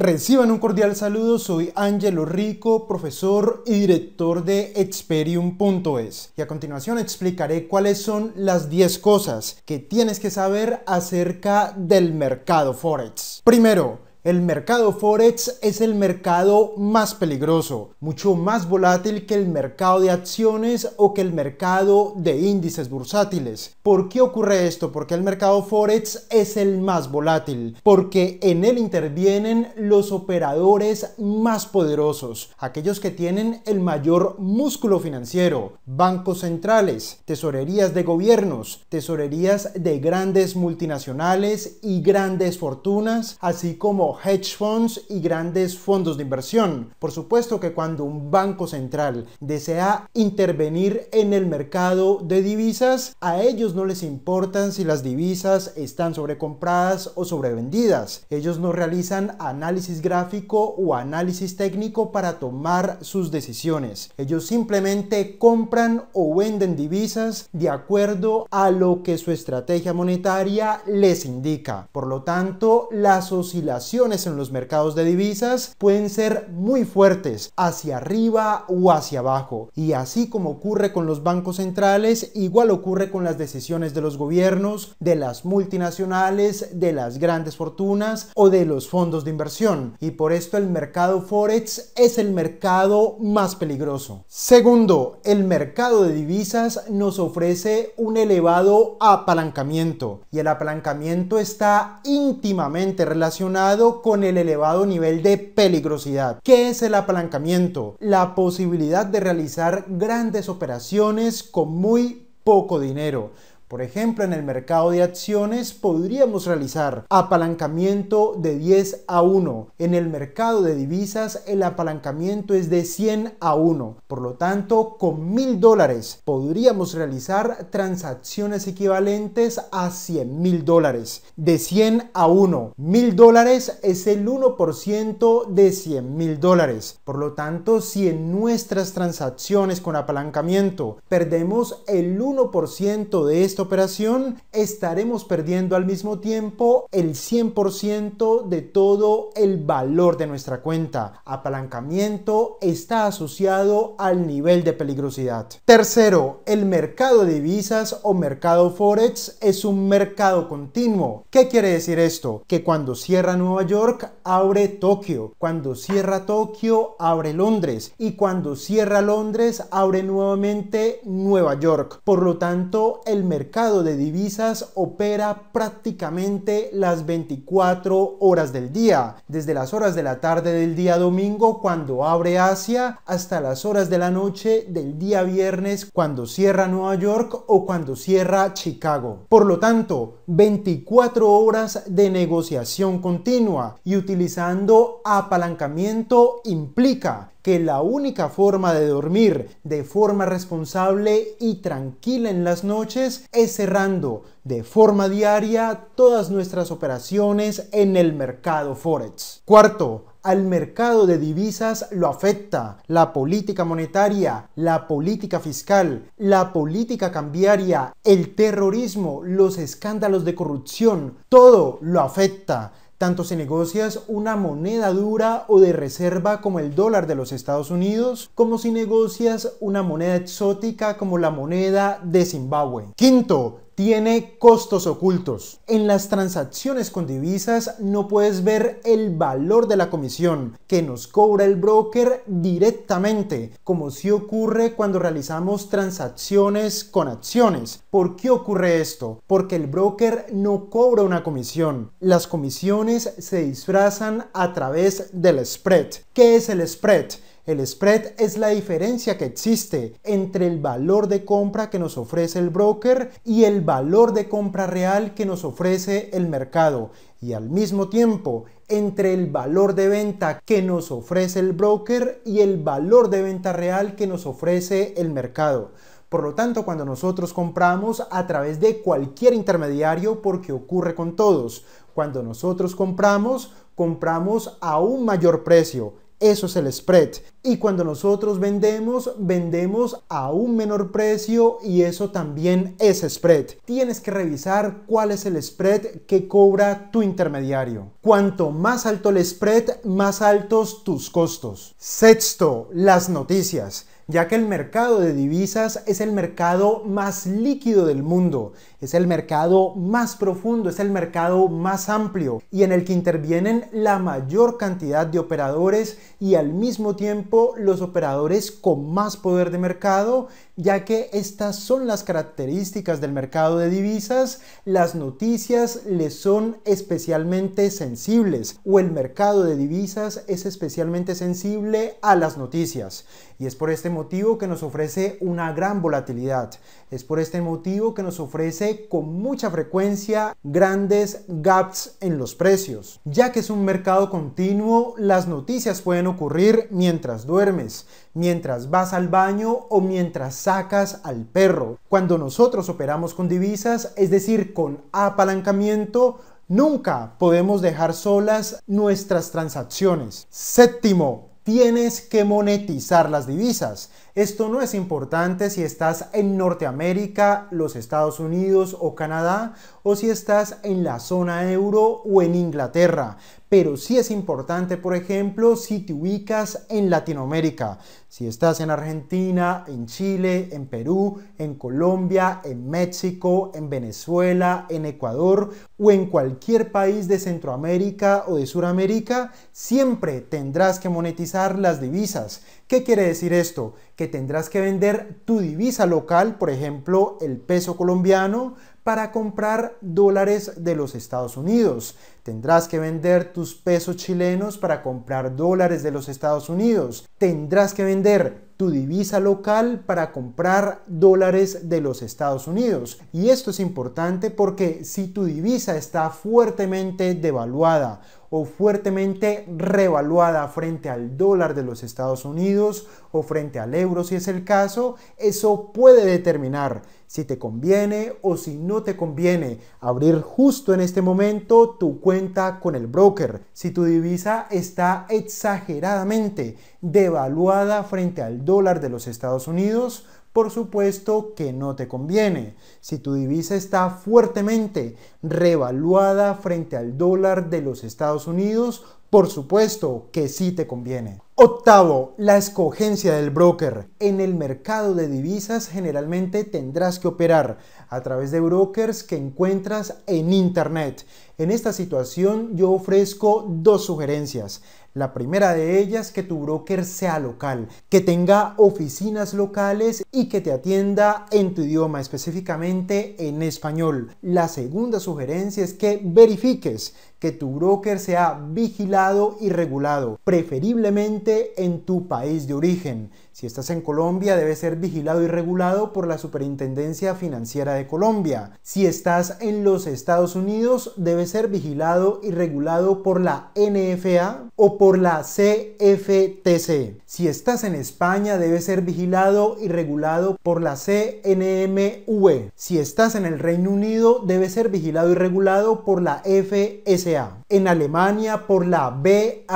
Reciban un cordial saludo, soy Angelo Rico, profesor y director de Experium.es y a continuación explicaré cuáles son las 10 cosas que tienes que saber acerca del mercado Forex. Primero, el mercado forex es el mercado más peligroso, mucho más volátil que el mercado de acciones o que el mercado de índices bursátiles. ¿Por qué ocurre esto? Porque el mercado forex es el más volátil, porque en él intervienen los operadores más poderosos, aquellos que tienen el mayor músculo financiero, bancos centrales, tesorerías de gobiernos, tesorerías de grandes multinacionales y grandes fortunas, así como hedge funds y grandes fondos de inversión. Por supuesto que cuando un banco central desea intervenir en el mercado de divisas, a ellos no les importan si las divisas están sobrecompradas o sobrevendidas. Ellos no realizan análisis gráfico o análisis técnico para tomar sus decisiones. Ellos simplemente compran o venden divisas de acuerdo a lo que su estrategia monetaria les indica. Por lo tanto, las oscilaciones en los mercados de divisas pueden ser muy fuertes, hacia arriba o hacia abajo. Y así como ocurre con los bancos centrales, igual ocurre con las decisiones de los gobiernos, de las multinacionales, de las grandes fortunas o de los fondos de inversión. Y por esto el mercado forex es el mercado más peligroso. Segundo, el mercado de divisas nos ofrece un elevado apalancamiento y el apalancamiento está íntimamente relacionado con el elevado nivel de peligrosidad. ¿Qué es el apalancamiento? La posibilidad de realizar grandes operaciones con muy poco dinero por ejemplo, en el mercado de acciones podríamos realizar apalancamiento de 10 a 1. En el mercado de divisas el apalancamiento es de 100 a 1. Por lo tanto, con 1.000 dólares podríamos realizar transacciones equivalentes a 100 mil dólares. De 100 a 1. 1.000 dólares es el 1% de 100 mil dólares. Por lo tanto, si en nuestras transacciones con apalancamiento perdemos el 1% de estos operación, estaremos perdiendo al mismo tiempo el 100% de todo el valor de nuestra cuenta. Apalancamiento está asociado al nivel de peligrosidad. Tercero, el mercado de divisas o mercado forex es un mercado continuo. ¿Qué quiere decir esto? Que cuando cierra Nueva York, abre Tokio. Cuando cierra Tokio, abre Londres. Y cuando cierra Londres, abre nuevamente Nueva York. Por lo tanto, el mercado mercado de divisas opera prácticamente las 24 horas del día, desde las horas de la tarde del día domingo cuando abre Asia hasta las horas de la noche del día viernes cuando cierra Nueva York o cuando cierra Chicago. Por lo tanto, 24 horas de negociación continua y utilizando apalancamiento implica que la única forma de dormir de forma responsable y tranquila en las noches es cerrando de forma diaria todas nuestras operaciones en el mercado forex. Cuarto, al mercado de divisas lo afecta la política monetaria, la política fiscal, la política cambiaria, el terrorismo, los escándalos de corrupción, todo lo afecta. Tanto si negocias una moneda dura o de reserva como el dólar de los Estados Unidos, como si negocias una moneda exótica como la moneda de Zimbabue. Quinto, tiene costos ocultos. En las transacciones con divisas no puedes ver el valor de la comisión que nos cobra el broker directamente, como si ocurre cuando realizamos transacciones con acciones. ¿Por qué ocurre esto? Porque el broker no cobra una comisión. Las comisiones se disfrazan a través del spread. ¿Qué es el spread? El spread es la diferencia que existe entre el valor de compra que nos ofrece el broker y el valor de compra real que nos ofrece el mercado y al mismo tiempo entre el valor de venta que nos ofrece el broker y el valor de venta real que nos ofrece el mercado. Por lo tanto, cuando nosotros compramos a través de cualquier intermediario, porque ocurre con todos, cuando nosotros compramos, compramos a un mayor precio eso es el spread. Y cuando nosotros vendemos, vendemos a un menor precio y eso también es spread. Tienes que revisar cuál es el spread que cobra tu intermediario. Cuanto más alto el spread, más altos tus costos. Sexto, las noticias ya que el mercado de divisas es el mercado más líquido del mundo es el mercado más profundo, es el mercado más amplio y en el que intervienen la mayor cantidad de operadores y al mismo tiempo los operadores con más poder de mercado, ya que estas son las características del mercado de divisas, las noticias les son especialmente sensibles o el mercado de divisas es especialmente sensible a las noticias y es por este motivo que nos ofrece una gran volatilidad, es por este motivo que nos ofrece con mucha frecuencia grandes gaps en los precios. Ya que es un mercado continuo, las noticias pueden ocurrir mientras duermes, mientras vas al baño o mientras sacas al perro. Cuando nosotros operamos con divisas, es decir, con apalancamiento, Nunca podemos dejar solas nuestras transacciones. Séptimo, Tienes que monetizar las divisas. Esto no es importante si estás en Norteamérica, los Estados Unidos o Canadá, o si estás en la zona euro o en Inglaterra pero sí es importante, por ejemplo, si te ubicas en Latinoamérica, si estás en Argentina, en Chile, en Perú, en Colombia, en México, en Venezuela, en Ecuador o en cualquier país de Centroamérica o de Suramérica, siempre tendrás que monetizar las divisas. ¿Qué quiere decir esto? Que tendrás que vender tu divisa local, por ejemplo, el peso colombiano, para comprar dólares de los Estados Unidos. Tendrás que vender tus pesos chilenos para comprar dólares de los Estados Unidos. Tendrás que vender tu divisa local para comprar dólares de los Estados Unidos. Y esto es importante porque si tu divisa está fuertemente devaluada o fuertemente revaluada frente al dólar de los Estados Unidos o frente al euro si es el caso, eso puede determinar si te conviene o si no te conviene abrir justo en este momento tu cuenta con el broker. Si tu divisa está exageradamente devaluada frente al dólar de los Estados Unidos, por supuesto que no te conviene. Si tu divisa está fuertemente revaluada frente al dólar de los Estados Unidos, por supuesto que sí te conviene. Octavo, la escogencia del broker. En el mercado de divisas generalmente tendrás que operar a través de brokers que encuentras en Internet. En esta situación yo ofrezco dos sugerencias. La primera de ellas, que tu broker sea local, que tenga oficinas locales y que te atienda en tu idioma, específicamente en español. La segunda sugerencia es que verifiques que tu broker sea vigilado y regulado, preferiblemente en tu país de origen. Si estás en Colombia, debe ser vigilado y regulado por la Superintendencia Financiera de Colombia. Si estás en los Estados Unidos, debe ser vigilado y regulado por la NFA o por la CFTC. Si estás en España, debe ser vigilado y regulado por la CNMV. Si estás en el Reino Unido, debe ser vigilado y regulado por la FSA en Alemania por la BAFIN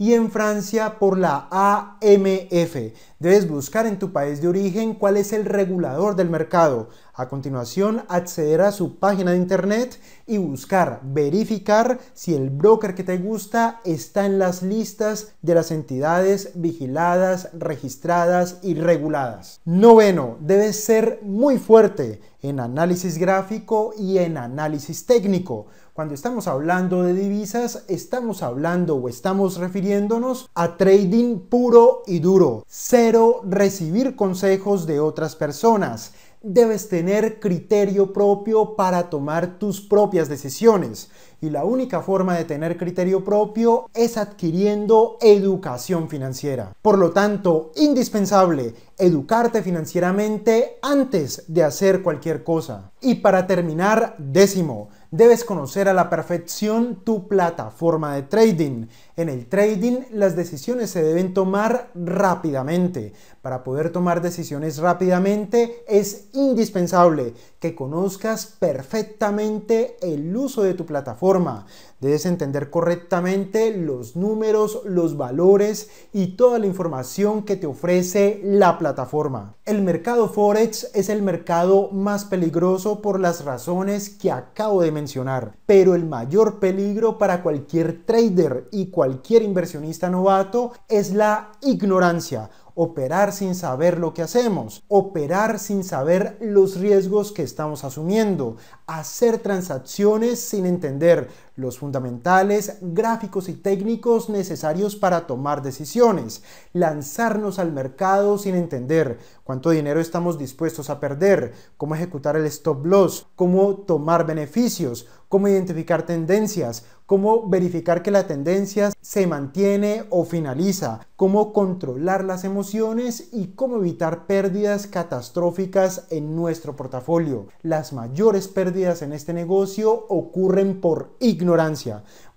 y en Francia por la AMF. Debes buscar en tu país de origen cuál es el regulador del mercado. A continuación, acceder a su página de internet y buscar, verificar si el broker que te gusta está en las listas de las entidades vigiladas, registradas y reguladas. Noveno, debes ser muy fuerte en análisis gráfico y en análisis técnico. Cuando estamos hablando de divisas, estamos hablando o estamos refiriéndonos a trading puro y duro. Cero recibir consejos de otras personas. Debes tener criterio propio para tomar tus propias decisiones. Y la única forma de tener criterio propio es adquiriendo educación financiera. Por lo tanto, indispensable educarte financieramente antes de hacer cualquier cosa. Y para terminar, décimo, debes conocer a la perfección tu plataforma de trading. En el trading las decisiones se deben tomar rápidamente. Para poder tomar decisiones rápidamente es indispensable que conozcas perfectamente el uso de tu plataforma. Debes entender correctamente los números, los valores y toda la información que te ofrece la plataforma. El mercado Forex es el mercado más peligroso por las razones que acabo de mencionar, pero el mayor peligro para cualquier trader y cualquier inversionista novato es la ignorancia operar sin saber lo que hacemos, operar sin saber los riesgos que estamos asumiendo, hacer transacciones sin entender los fundamentales gráficos y técnicos necesarios para tomar decisiones, lanzarnos al mercado sin entender cuánto dinero estamos dispuestos a perder, cómo ejecutar el stop loss, cómo tomar beneficios, cómo identificar tendencias, cómo verificar que la tendencia se mantiene o finaliza, cómo controlar las emociones y cómo evitar pérdidas catastróficas en nuestro portafolio. Las mayores pérdidas en este negocio ocurren por ignorancia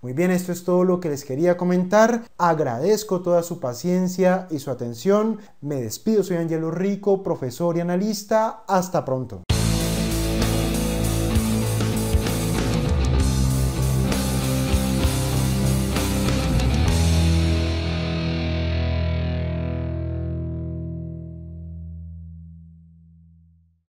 muy bien, esto es todo lo que les quería comentar. Agradezco toda su paciencia y su atención. Me despido, soy Angelo Rico, profesor y analista. Hasta pronto.